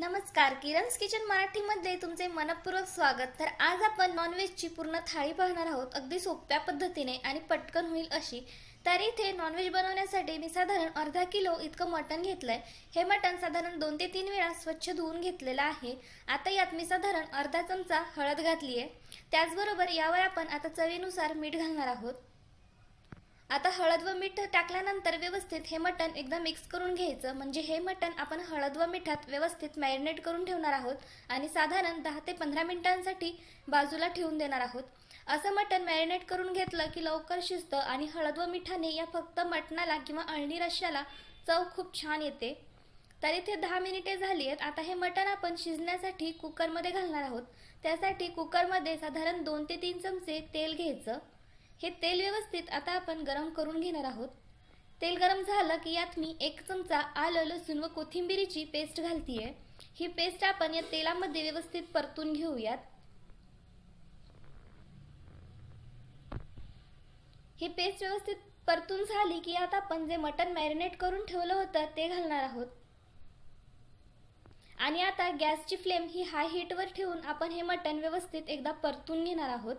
नमस्कार किरण्स किचन मराठीमध्ये तुमचे मनपूर्वक स्वागत तर आज आपण नॉनव्हेजची पूर्ण थाळी पाहणार आहोत अगदी सोप्या पद्धतीने आणि पटकन होईल अशी तर इथे नॉनव्हेज बनवण्यासाठी मी साधारण अर्धा किलो इतकं मटण घेतलंय हे मटण साधारण दोन ते तीन वेळा स्वच्छ धुवून घेतलेलं आहे आता यात मी साधारण अर्धा चमचा हळद घातली आहे त्याचबरोबर यावर आपण आता चवीनुसार मीठ घालणार आहोत आता हळद व मीठ टाकल्यानंतर व्यवस्थित हे मटण एकदा मिक्स करून घ्यायचं म्हणजे हे मटण आपण हळद व मिठात व्यवस्थित मॅरिनेट करून ठेवणार आहोत आणि साधारण दहा ते पंधरा मिनिटांसाठी बाजूला ठेवून देणार आहोत असं मटण मॅरिनेट करून घेतलं की लवकर शिजतं आणि हळद व मिठाने या फक्त मटणाला किंवा अळणी रश्याला चव खूप छान येते तर इथे दहा मिनिटे झाली आहेत आता हे मटण आपण शिजण्यासाठी कुकरमध्ये घालणार आहोत त्यासाठी कुकरमध्ये साधारण दोन ते तीन चमचे तेल घ्यायचं हे तेल व्यवस्थित आता आपण गरम करून घेणार आहोत तेल गरम झालं की यात मी एक चमचा आलं लसूण व कोथिंबीरीची पेस्ट घालतीये ही पेस्ट आपण या तेलामध्ये व्यवस्थित परतून घेऊयात ही पेस्ट व्यवस्थित परतून झाली की आता आपण जे मटन मॅरिनेट करून ठेवलं होतं ते घालणार आहोत आणि आता गॅसची फ्लेम ही हाय हीटवर ठेवून आपण हे मटन व्यवस्थित एकदा परतून घेणार आहोत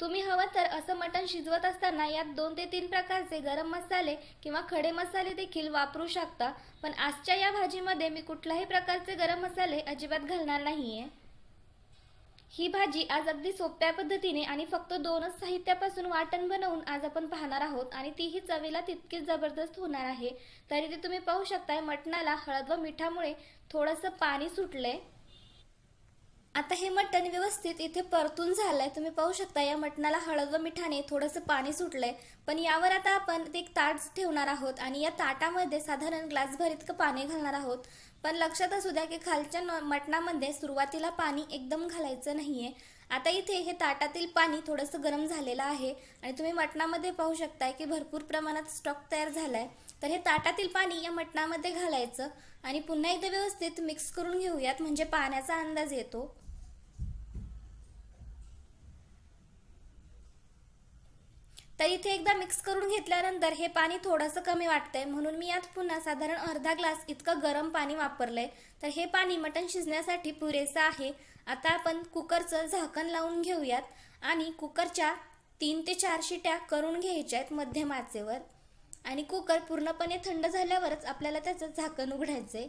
तुम्ही हवं तर असं मटण शिजवत असताना यात दोन ते तीन प्रकारचे गरम मसाले किंवा खडे मसाले देखील वापरू शकता पण आजच्या या भाजीमध्ये मी कुठल्याही प्रकारचे गरम मसाले अजिबात घालणार नाही ही भाजी आज अगदी सोप्या पद्धतीने आणि फक्त दोनच साहित्यापासून वाटण बनवून आज आपण पाहणार आहोत आणि तीही चवीला तितकीच जबरदस्त होणार आहे तरी ते तुम्ही पाहू शकताय मटणाला हळद व मिठामुळे थोडंसं पाणी सुटलंय आता हे मटण व्यवस्थित इथे परतून झालंय तुम्ही पाहू शकता या मटणाला हळद व मिठाने थोडंसं पाणी सुटलंय पण यावर आता आपण एक ताट ठेवणार आहोत आणि या ताटामध्ये साधारण ग्लासभर इतकं पाणी घालणार आहोत पण लक्षात असू द्या की खालच्या मटणामध्ये सुरुवातीला पाणी एकदम घालायचं नाहीये आता इथे हे ताटातील पाणी थोडंसं गरम झालेलं आहे आणि तुम्ही मटणामध्ये पाहू शकताय की भरपूर प्रमाणात स्टॉक तयार झालाय तर हे ताटातील पाणी या मटणामध्ये घालायचं आणि पुन्हा एकदा व्यवस्थित मिक्स करून घेऊयात म्हणजे पाण्याचा अंदाज येतो तर इथे एकदा मिक्स करून घेतल्यानंतर हे पाणी थोडंसं कमी वाटतंय म्हणून मी यात पुन्हा साधारण अर्धा ग्लास इतकं गरम पाणी वापरलंय तर हे पाणी मटण शिजण्यासाठी पुरेसं आहे आता आपण कुकरचं झाकण लावून घेऊयात आणि कुकरच्या तीन ते चार शिट्या करून घ्यायच्या आहेत मध्यम आचेवर आणि कुकर पूर्णपणे थंड झाल्यावरच आपल्याला त्याचं झाकण उघडायचं आहे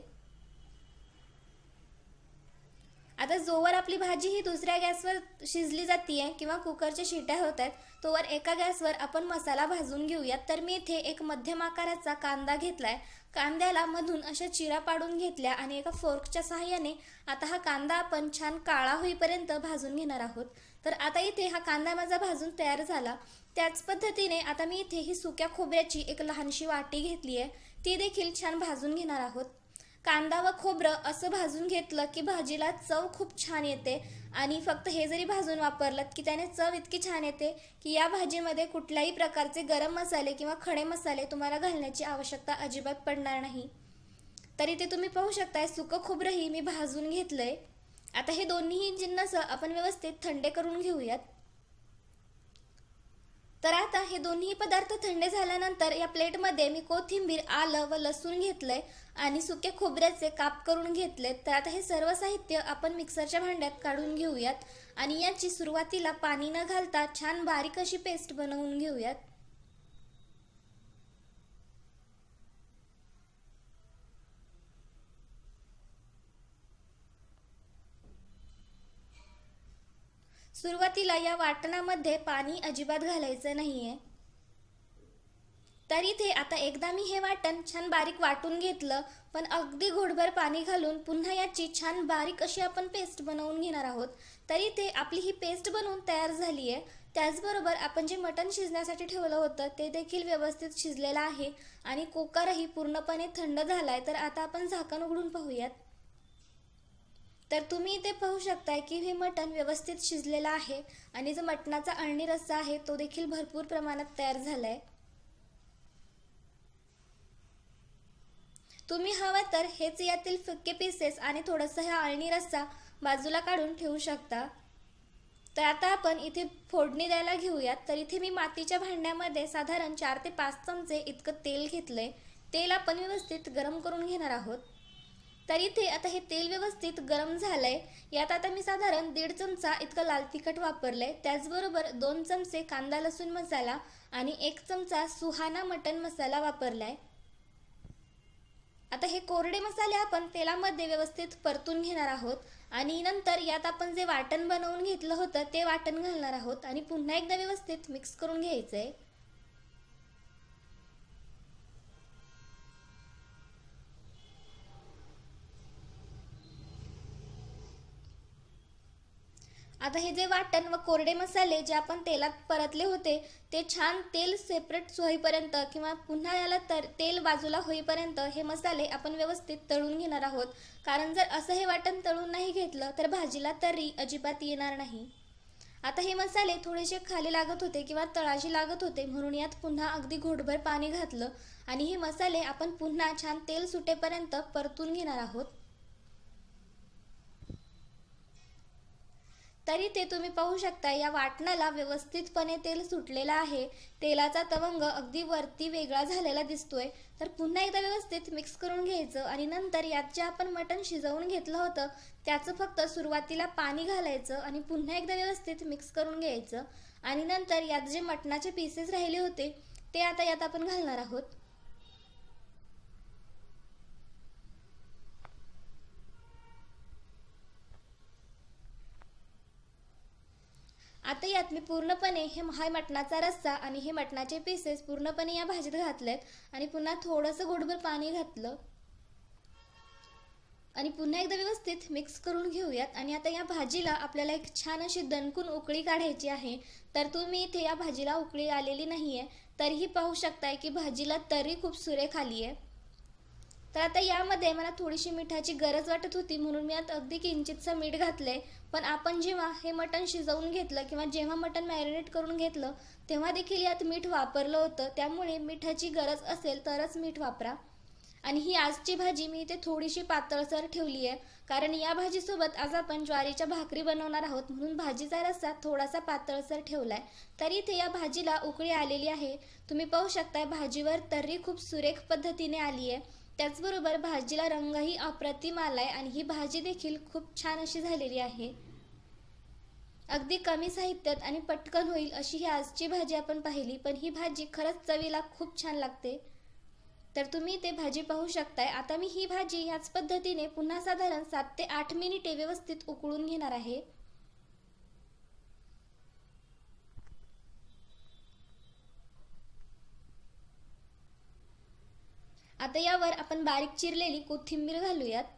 आता जोवर आपली भाजी ही दुसऱ्या गॅसवर शिजली आहे किंवा कुकरच्या शिट्या होत आहेत तोवर एका गॅसवर आपण मसाला भाजून घेऊयात तर मी इथे एक मध्यम आकाराचा कांदा घेतला आहे कांद्याला मधून अशा चिरा पाडून घेतल्या आणि एका फोर्कच्या सहाय्याने आता हा कांदा आपण छान काळा होईपर्यंत भाजून घेणार आहोत तर आता इथे हा कांदा माझा भाजून तयार झाला त्याच पद्धतीने आता मी इथे ही सुक्या खोबऱ्याची एक लहानशी वाटी घेतली आहे ती देखील छान भाजून घेणार आहोत कांदा व खोबरं असं भाजून घेतलं की भाजीला चव खूप छान येते आणि फक्त हे जरी भाजून वापरलं की त्याने चव इतकी छान येते की या भाजीमध्ये कुठल्याही प्रकारचे गरम मसाले किंवा खडे मसाले तुम्हाला घालण्याची आवश्यकता अजिबात पडणार नाही तरी ते तुम्ही पाहू शकताय सुकं खोबरंही मी भाजून घेतलंय आता हे दोन्हीही जिन्नस आपण व्यवस्थित थंडे करून घेऊयात तर आता हे दोन्ही पदार्थ थंडे झाल्यानंतर या प्लेटमध्ये मी कोथिंबीर आलं व लसूण घेतलंय आणि सुक्या खोबऱ्याचे काप करून घेतले तर आता हे सर्व साहित्य आपण मिक्सरच्या भांड्यात काढून घेऊयात आणि याची सुरुवातीला पाणी न घालता छान बारीक अशी पेस्ट बनवून घेऊयात सुरुवातीला या वाटणामध्ये पाणी अजिबात घालायचं नाहीये तरी ते आता एकदा मी हे वाटण छान बारीक वाटून घेतलं पण अगदी घोडभर पाणी घालून पुन्हा याची छान बारीक अशी आपण पेस्ट बनवून घेणार आहोत तरी ते आपली ही पेस्ट बनवून तयार झाली आहे त्याचबरोबर आपण जे मटण शिजण्यासाठी ठेवलं होतं ते देखील व्यवस्थित शिजलेलं आहे आणि कुकरही पूर्णपणे थंड झाला आहे तर आता आपण झाकण उघडून पाहूयात तर तुम्ही इथे पाहू शकताय की हे मटण व्यवस्थित शिजलेलं आहे आणि जो मटणाचा अळणी रस्सा आहे तो देखील भरपूर प्रमाणात तयार झाला आहे तुम्ही हवा तर हेच यातील फिक्के पीसेस आणि थोडंसं ह्या अळणी रस्सा बाजूला काढून ठेवू शकता तर आता आपण इथे फोडणी द्यायला घेऊयात तर इथे मी मातीच्या भांड्यामध्ये साधारण चार ते पाच चमचे इतकं तेल घेतलंय तेल आपण व्यवस्थित गरम करून घेणार आहोत तर इथे आता हे तेल व्यवस्थित गरम झालंय यात आता मी साधारण दीड चमचा इतकं लाल तिखट वापरलंय त्याचबरोबर दोन चमचे कांदा लसूण मसाला आणि एक चमचा सुहाना मटण मसाला वापरलाय आता हे कोरडे मसाले आपण तेलामध्ये व्यवस्थित परतून घेणार आहोत आणि नंतर यात आपण जे वाटण बनवून घेतलं होतं ते वाटण घालणार आहोत आणि पुन्हा एकदा व्यवस्थित मिक्स करून घ्यायचं आहे आता हे जे वाटण व कोरडे मसाले जे आपण तेलात परतले होते ते छान तेल सेपरेट होईपर्यंत किंवा पुन्हा याला तर तेल बाजूला होईपर्यंत हे मसाले आपण व्यवस्थित तळून घेणार आहोत कारण जर असं हे वाटण तळून नाही घेतलं तर भाजीला तरी अजिबात येणार नाही आता हे मसाले थोडेसे खाली लागत होते किंवा तळाशी लागत होते म्हणून यात पुन्हा अगदी घोटभर पाणी घातलं आणि हे मसाले आपण पुन्हा छान तेल सुटेपर्यंत परतून घेणार आहोत तरी ते तुम्ही पाहू शकता या वाटणाला व्यवस्थितपणे तेल सुटलेलं आहे तेलाचा तवंग अगदी वरती वेगळा झालेला दिसतोय तर पुन्हा एकदा व्यवस्थित मिक्स करून घ्यायचं आणि नंतर यात जे आपण मटण शिजवून घेतलं होतं त्याचं फक्त सुरुवातीला पाणी घालायचं आणि पुन्हा एकदा व्यवस्थित मिक्स करून घ्यायचं आणि नंतर यात जे मटणाचे पीसेस राहिले होते ते आता यात आपण घालणार आहोत आता यात मी पूर्णपणे हे हाय मटणाचा रस्सा आणि हे मटणाचे पीसेस पूर्णपणे या भाजीत घातलेत आणि पुन्हा थोडंसं गोडभर पाणी घातलं आणि पुन्हा एकदा व्यवस्थित मिक्स करून घेऊयात आणि आता या भाजीला आपल्याला एक छान अशी दणकून उकळी काढायची आहे तर तुम्ही इथे या भाजीला उकळी आलेली नाही आहे तरीही पाहू शकताय की भाजीला तरी खूप सुरेख आली आहे तर आता यामध्ये मला थोडीशी मिठाची गरज वाटत होती म्हणून मी आता अगदी किंचितचं मीठ घातलंय पण आपण जेव्हा हे मटण शिजवून घेतलं किंवा जेव्हा मटण मॅरिनेट करून घेतलं तेव्हा देखील यात मीठ वापरलं होतं त्यामुळे मिठाची गरज असेल तरच मीठ वापरा आणि ही आजची भाजी मी इथे थोडीशी पातळसर ठेवली आहे कारण या भाजीसोबत आज आपण ज्वारीच्या भाकरी बनवणार आहोत म्हणून भाजीचा रस्सा थोडासा पातळसर ठेवलाय तरी इथे या भाजीला उकळी आलेली आहे तुम्ही पाहू शकता भाजीवर तर्री खूप सुरेख पद्धतीने आली आहे त्याचबरोबर भाजीला रंगही अप्रतिम आला आहे आणि ही भाजी देखील खूप छान अशी झालेली आहे अगदी कमी साहित्यात आणि पटकन होईल अशी ही आजची भाजी आपण पाहिली पण ही भाजी खरंच चवीला खूप छान लागते तर तुम्ही ते भाजी पाहू शकताय आता मी ही भाजी याच पद्धतीने पुन्हा साधारण सात ते आठ मिनिटे व्यवस्थित उकळून घेणार आहे आता यावर आपण बारीक चिरलेली कोथिंबीर घालूयात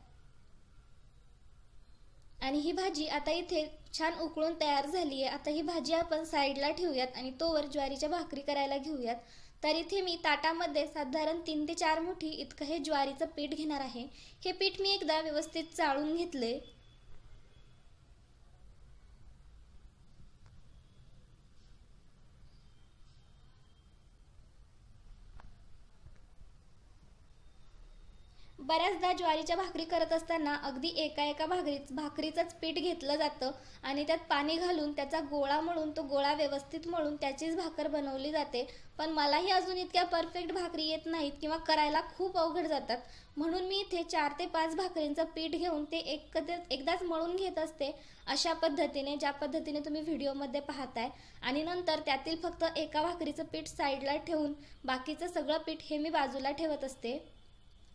आणि ही भाजी आता इथे छान उकळून तयार झाली आहे आता ही भाजी आपण साईडला ठेवूयात आणि तोवर ज्वारीच्या भाकरी करायला घेऊयात तर इथे मी ताटामध्ये साधारण तीन ते चार मुठी इतकं हे ज्वारीचं पीठ घेणार आहे हे पीठ मी एकदा व्यवस्थित चाळून घेतले बऱ्याचदा ज्वारीच्या भाकरी करत असताना अगदी एका एका भाकरीच भाकरीचंच पीठ घेतलं जातं आणि त्यात पाणी घालून त्याचा गोळा मळून तो गोळा व्यवस्थित मळून त्याचीच भाकर बनवली जाते पण मलाही अजून इतक्या परफेक्ट भाकरी येत नाहीत किंवा करायला खूप अवघड जातात म्हणून मी इथे चार ते पाच भाकरींचं पीठ घेऊन ते एक एकदाच मळून घेत असते अशा पद्धतीने ज्या पद्धतीने तुम्ही व्हिडिओमध्ये पाहताय आणि नंतर त्यातील फक्त एका भाकरीचं पीठ साईडला ठेवून बाकीचं सगळं पीठ हे मी बाजूला ठेवत असते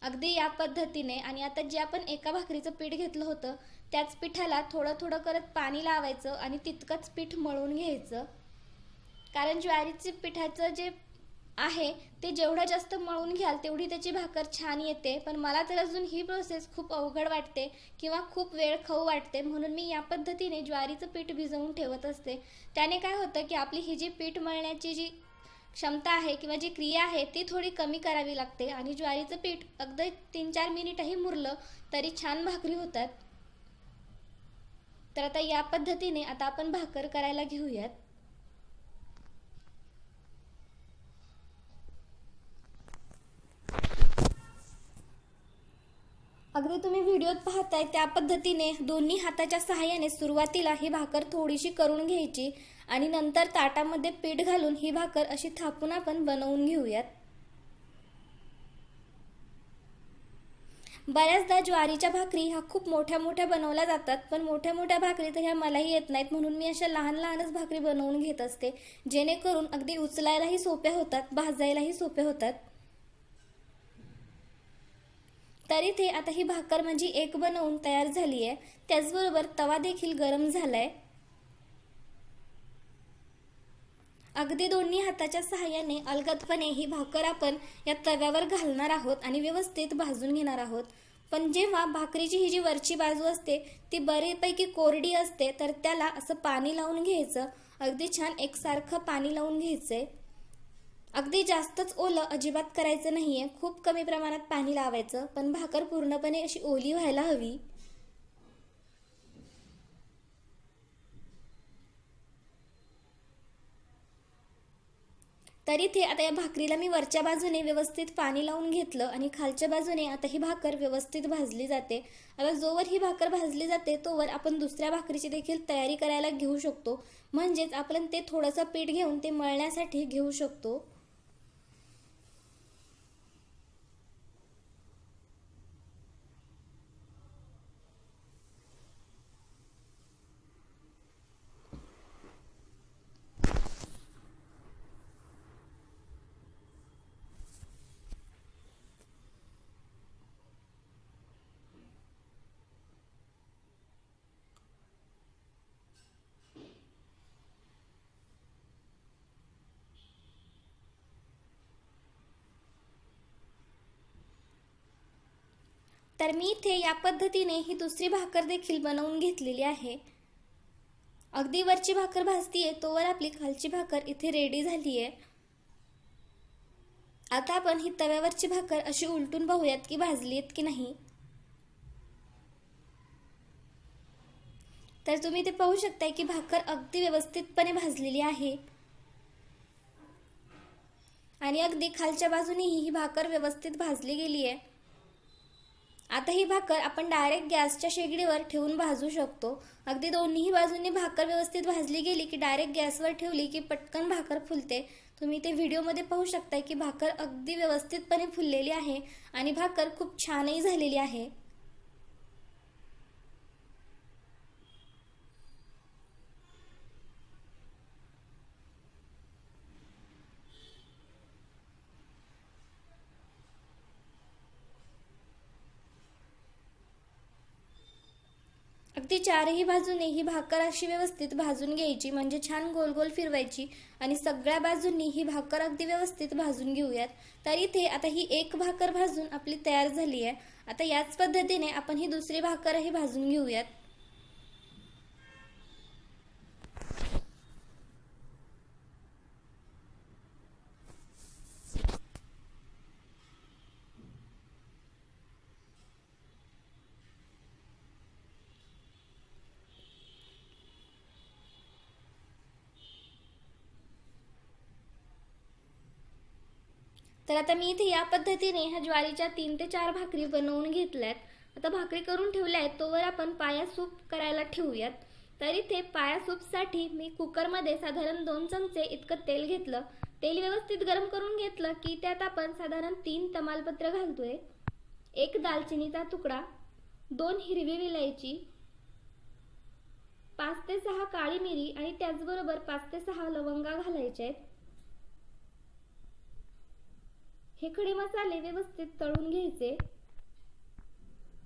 अगदी या पद्धतीने आणि आता जे आपण एका भाकरीचं पीठ घेतलं होतं त्याच पिठाला थोडं थोडं करत पाणी लावायचं आणि तितकंच पीठ मळून घ्यायचं कारण ज्वारीचे पिठाचं जे आहे ते जेवढं जास्त मळून घ्याल तेवढी त्याची भाकर छान येते पण मला तर अजून ही प्रोसेस खूप अवघड वाटते किंवा खूप वेळ खाऊ वाटते म्हणून मी या पद्धतीने ज्वारीचं पीठ भिजवून ठेवत असते त्याने काय होतं की आपली ही जी पीठ मळण्याची जी क्षमता आहे किंवा जी क्रिया आहे ती थोडी कमी करावी लागते आणि ज्वारीचं पीठ अगदी तीन चार मिनिटही मुरलं तरी छान भाकरी होतात तर आता या पद्धतीने आता आपण भाकर करायला घेऊयात अगदी तुम्ही व्हिडिओत पाहताय त्या पद्धतीने दोन्ही हाताच्या सहाय्याने सुरुवातीला ही भाकर थोडीशी करून घ्यायची आणि नंतर ताटामध्ये पीठ घालून ही भाकर अशी थापून आपण बनवून घेऊयात बऱ्याचदा ज्वारीच्या भाकरी ह्या खूप मोठ्या मोठ्या बनवल्या जातात पण मोठ्या मोठ्या भाकरी तर ह्या मलाही येत नाहीत म्हणून मी अशा लहान लहानच भाकरी बनवून घेत असते जेणेकरून अगदी उचलायलाही सोप्या होतात भाजायलाही सोप्या होतात तरी ते आता ही भाकर माझी एक बनवून तयार झाली आहे त्याचबरोबर तवा देखील गरम झाला आहे अगदी दोन्ही हाताच्या सहाय्याने अलगदपणे ही भाकर आपण या तव्यावर घालणार आहोत आणि व्यवस्थित भाजून घेणार आहोत पण जेव्हा भाकरीची ही जी वरची बाजू असते ती बरेपैकी कोरडी असते तर त्याला असं पाणी लावून घ्यायचं अगदी छान एकसारखं पाणी लावून घ्यायचंय अगदी जास्तच ओलं अजिबात करायचं नाहीये खूप कमी प्रमाणात पाणी लावायचं पण भाकर पूर्णपणे अशी ओली व्हायला हवी तरी इथे आता या भाकरीला मी वरच्या बाजूने व्यवस्थित पाणी लावून घेतलं आणि खालच्या बाजूने आता ही भाकर व्यवस्थित भाजली जाते आता जोवर ही भाकर भाजली जाते तोवर आपण दुसऱ्या भाकरीची देखील तयारी करायला घेऊ शकतो म्हणजेच आपण ते थोडंसं पीठ घेऊन ते मळण्यासाठी घेऊ शकतो तर मी इथे या पद्धतीने ही दुसरी भाकर देखील बनवून घेतलेली आहे अगदी वरची भाकर भाजतीये तोवर आपली खालची भाकर इथे रेडी झाली आहे आता आपण ही तव्यावरची भाकर अशी उलटून पाहूयात की भाजली आहेत की नाही तर तुम्ही इथे पाहू शकताय की भाकर अगदी व्यवस्थितपणे भाजलेली आहे आणि अगदी खालच्या बाजूनेही ही भाकर व्यवस्थित भाजली गेली आहे आता ही भाकर आपण डायरेक्ट गॅसच्या शेगडीवर ठेवून भाजू शकतो अगदी दोन्ही बाजूंनी भाकर व्यवस्थित भाजली गेली की डायरेक्ट गॅसवर ठेवली की पटकन भाकर फुलते तुम्ही ते व्हिडिओमध्ये पाहू शकता की भाकर अगदी व्यवस्थितपणे फुललेली आहे आणि भाकर खूप छानही झालेली आहे ती चारही बाजूने ही भाकर अशी व्यवस्थित भाजून घ्यायची म्हणजे छान गोल गोल फिरवायची आणि सगळ्या बाजूंनी ही भाकर अगदी व्यवस्थित भाजून घेऊयात तर इथे आता ही एक भाकर भाजून आपली तयार झाली आहे आता याच पद्धतीने आपण ही दुसरी भाकरही भाजून घेऊयात तर आता मी इथे या पद्धतीने ह्या ज्वारीच्या तीन ते चार भाकरी बनवून घेतल्यात आता भाकरी करून ठेवल्या आहेत तोवर आपण पाया सूप करायला ठेवूयात तर इथे पाया सूपसाठी मी कुकरमध्ये साधारण दोन चमचे इतकं तेल घेतलं तेल व्यवस्थित गरम करून घेतलं की त्यात आपण साधारण तीन तमालपत्र घालतोय एक दालचिनीचा तुकडा दोन हिरवी विलायची पाच ते सहा काळी मिरी आणि त्याचबरोबर पाच ते सहा लवंगा घालायचे आहेत हे खडे मसाले व्यवस्थित तळून घ्यायचे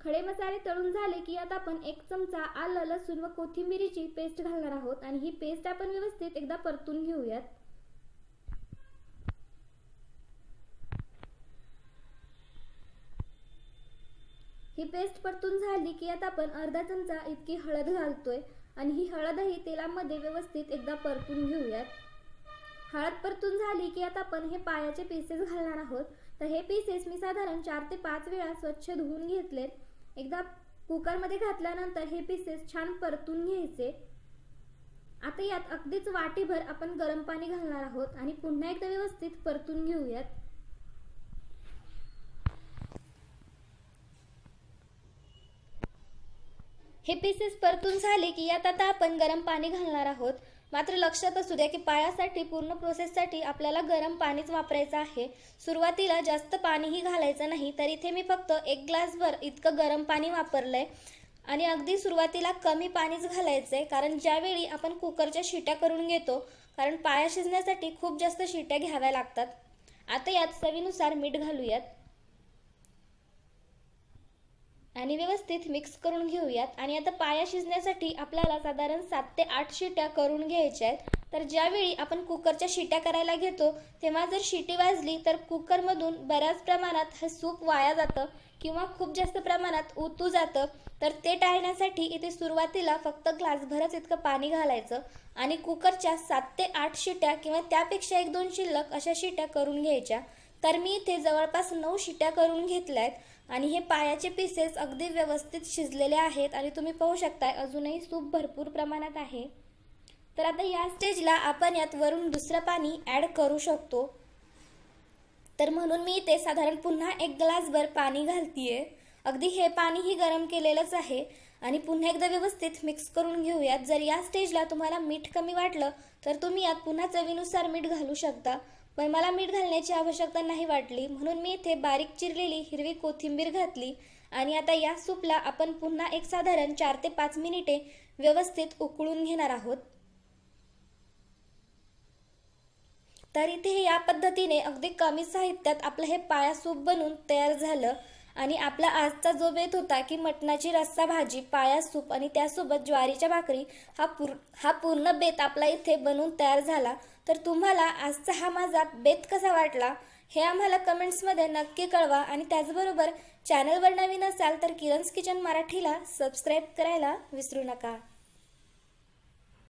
खडे मसाले तळून झाले की आता आपण एक चमचा आलं लसूण व कोथिंबिरीची पेस्ट घालणार आहोत आणि ही पेस्ट आपण व्यवस्थित एकदा परतून घेऊयात ही पेस्ट परतून झाली की आता आपण अर्धा चमचा इतकी हळद घालतोय आणि ही हळदही तेलामध्ये व्यवस्थित एकदा परतून घेऊयात हळद परतून झाली की आता आपण हे पायाचे पीसेस घालणार आहोत तर हे पीसेस मी साधारण चार ते पाच वेळा स्वच्छ धुवून घेतलेत एकदा कुकरमध्ये घातल्यानंतर हे पीसेस छान परतून घ्यायचे आता यात अगदीच वाटीभर आपण गरम पाणी घालणार आहोत आणि पुन्हा एकदा व्यवस्थित परतून घेऊयात हे पीसेस परतून झाले की यात आता आपण गरम पाणी घालणार आहोत मात्र लक्षात असू द्या की पायासाठी पूर्ण प्रोसेससाठी आपल्याला गरम पाणीच वापरायचं आहे सुरुवातीला जास्त पाणीही घालायचं नाही तर इथे मी फक्त एक ग्लासभर इतकं गरम पाणी वापरलं आहे आणि अगदी सुरुवातीला कमी पाणीच घालायचं आहे कारण ज्यावेळी आपण कुकरच्या शिट्या करून घेतो कारण पाया शिजण्यासाठी खूप जास्त शिट्या घ्याव्या लागतात आता यात चवीनुसार मीठ घालूयात आणि व्यवस्थित मिक्स करून घेऊयात आणि आता पाया शिजण्यासाठी आपल्याला साधारण सात ते आठ शिट्या करून घ्यायच्या आहेत तर ज्यावेळी आपण कुकरच्या शिट्या करायला घेतो तेव्हा जर शिटी वाजली तर कुकरमधून बऱ्याच प्रमाणात हे सूप वाया जातं किंवा खूप जास्त प्रमाणात उतू जातं तर ते टाळण्यासाठी इथे सुरुवातीला फक्त ग्लासभरच इतकं पाणी घालायचं आणि कुकरच्या सात ते आठ शिट्या किंवा त्यापेक्षा एक दोन शिल्लक अशा शिट्या करून घ्यायच्या तर मी इथे जवळपास नऊ शिट्या करून घेतल्या आहेत आणि हे पायाचे पीसेस अगदी व्यवस्थित शिजलेले आहेत आणि तुम्ही पाहू शकता अजूनही सूप भरपूर प्रमाणात आहे तर आता या स्टेजला आपण यात वरून दुसरं पाणी ॲड करू शकतो तर म्हणून मी इथे साधारण पुन्हा एक ग्लासभर पाणी घालतीये अगदी हे पाणीही गरम केलेलंच आहे आणि पुन्हा एकदा व्यवस्थित मिक्स करून घेऊयात जर या स्टेजला तुम्हाला मीठ कमी वाटलं तर तुम्ही यात पुन्हा चवीनुसार मीठ घालू शकता पण मला मीठ घालण्याची आवश्यकता नाही वाटली म्हणून मी इथे बारीक चिरलेली हिरवी कोथिंबीर घातली आणि आता या सूपला आपण पुन्हा एक साधारण चार ते पाच मिनिटे व्यवस्थित उकळून घेणार आहोत तर इथे या पद्धतीने अगदी कमी साहित्यात आपलं हे पाया सूप बनून तयार झालं आणि आपला आजचा जो बेत होता की मटणाची रस्सा भाजी पाया सूप आणि त्यासोबत ज्वारीच्या भाकरी हा पूर हा पूर्ण बेत आपला इथे बनून तयार झाला तर तुम्हाला आजचा हा माझा बेत कसा वाटला हे आम्हाला कमेंट्समध्ये नक्की कळवा आणि त्याचबरोबर चॅनलवर नवीन असाल तर किरण्स किचन मराठीला सबस्क्राईब करायला विसरू नका